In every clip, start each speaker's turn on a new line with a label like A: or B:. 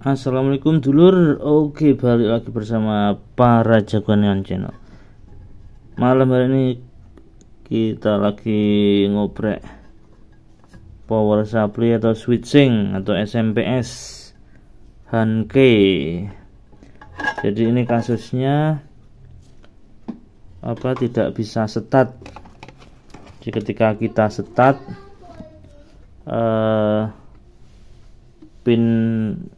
A: Assalamualaikum dulur Oke balik lagi bersama para jagoan channel Malam hari ini kita lagi ngobrek power supply atau switching atau SMPS Hanke jadi ini kasusnya apa tidak bisa setat jadi ketika kita setat eh, Pin pin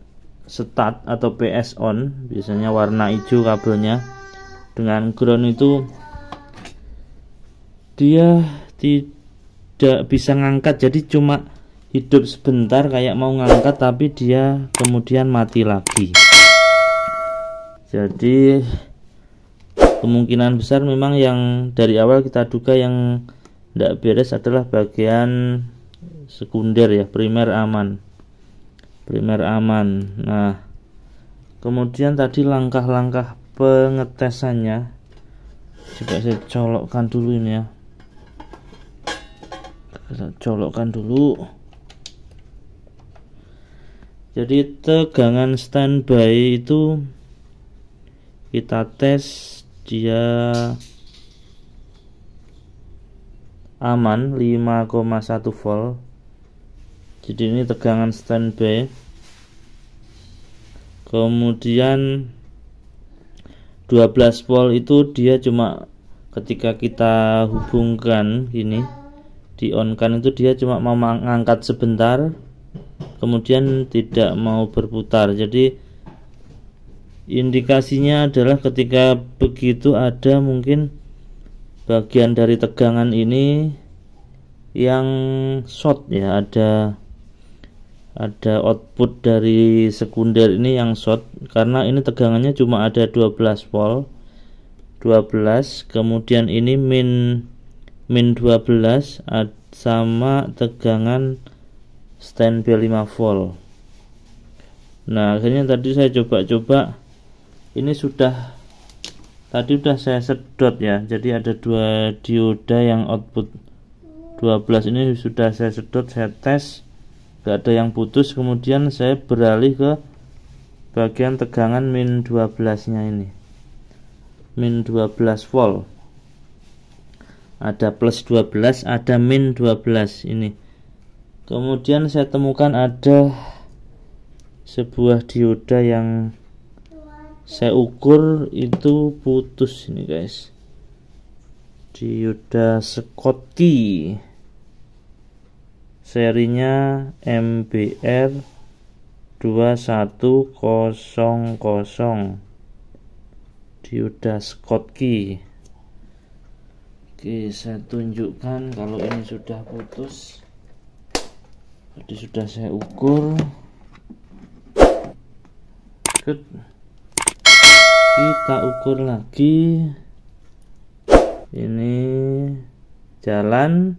A: start atau PS on biasanya warna hijau kabelnya dengan ground itu dia tidak bisa ngangkat jadi cuma hidup sebentar kayak mau ngangkat tapi dia kemudian mati lagi jadi kemungkinan besar memang yang dari awal kita duga yang tidak beres adalah bagian sekunder ya primer aman primer aman nah kemudian tadi langkah-langkah pengetesannya coba saya colokkan dulu ini ya kita colokkan dulu jadi tegangan standby itu kita tes dia aman 5,1 volt jadi ini tegangan standby kemudian 12 volt itu dia cuma ketika kita hubungkan ini di on kan itu dia cuma mau mengangkat sebentar kemudian tidak mau berputar jadi indikasinya adalah ketika begitu ada mungkin bagian dari tegangan ini yang short ya ada ada output dari sekunder ini yang short karena ini tegangannya cuma ada 12 volt 12 kemudian ini min min 12 sama tegangan stand 5 volt nah akhirnya tadi saya coba-coba ini sudah tadi sudah saya sedot ya jadi ada dua dioda yang output 12 ini sudah saya sedot saya tes gak ada yang putus kemudian saya beralih ke bagian tegangan min 12 nya ini min 12 volt ada plus 12 ada min 12 ini kemudian saya temukan ada sebuah dioda yang saya ukur itu putus ini guys dioda sekoti serinya MBR 2100 dioda Skottky Oke saya tunjukkan kalau ini sudah putus Tadi sudah saya ukur Good. Kita ukur lagi Ini jalan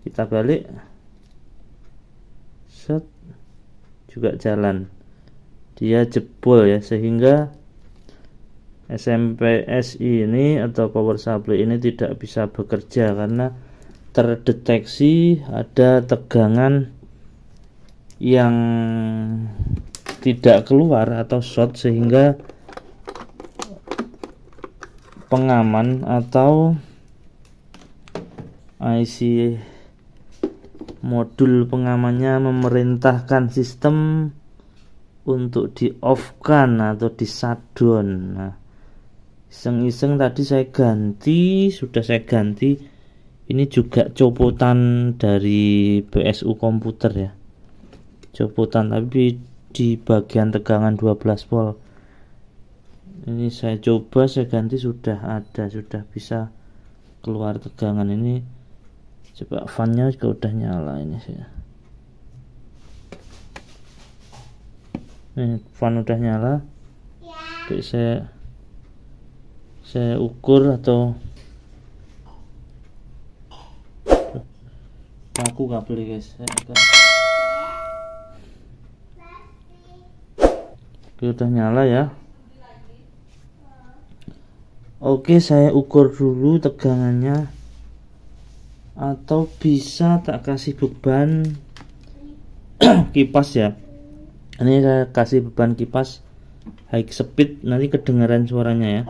A: Kita balik set juga jalan dia jebol ya sehingga SMPSI ini atau power supply ini tidak bisa bekerja karena terdeteksi ada tegangan yang tidak keluar atau short sehingga pengaman atau IC modul pengamannya memerintahkan sistem untuk di off kan atau di shutdown nah iseng-iseng tadi saya ganti sudah saya ganti ini juga copotan dari PSU komputer ya copotan tapi di bagian tegangan 12 volt ini saya coba saya ganti sudah ada sudah bisa keluar tegangan ini coba fannya juga udah nyala ini sih ini fan udah nyala ya. saya saya ukur atau aku gak kabel guys saya udah nyala ya Oke, saya ukur dulu tegangannya atau bisa tak kasih beban kipas ya ini saya kasih beban kipas high speed nanti kedengaran suaranya ya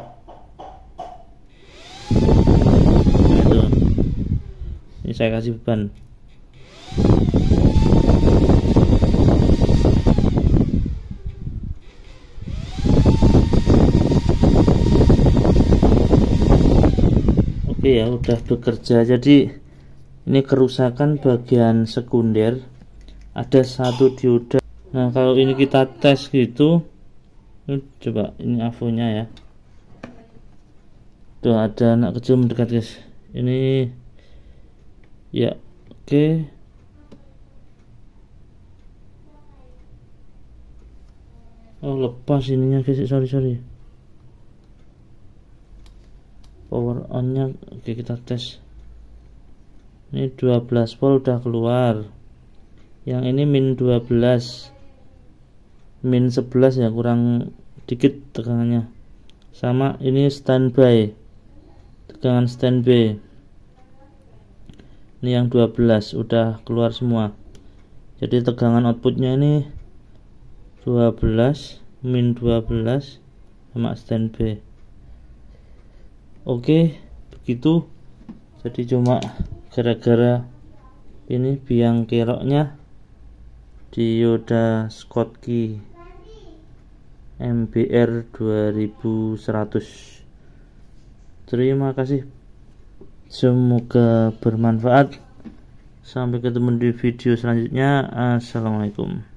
A: ini saya kasih beban oke ya udah bekerja jadi ini kerusakan bagian sekunder ada satu dioda nah kalau ini kita tes gitu coba ini avonya ya tuh ada anak kecil mendekat guys ini ya oke okay. oh lepas ininya guys sorry sorry power onnya, oke kita tes ini 12 volt udah keluar yang ini min 12 min 11 ya kurang dikit tegangannya sama ini standby tegangan standby ini yang 12 udah keluar semua jadi tegangan outputnya ini 12 min 12 sama standby oke begitu jadi cuma gara-gara ini biang keroknya Dioda Skotsky MBR 2100 terima kasih semoga bermanfaat sampai ketemu di video selanjutnya assalamualaikum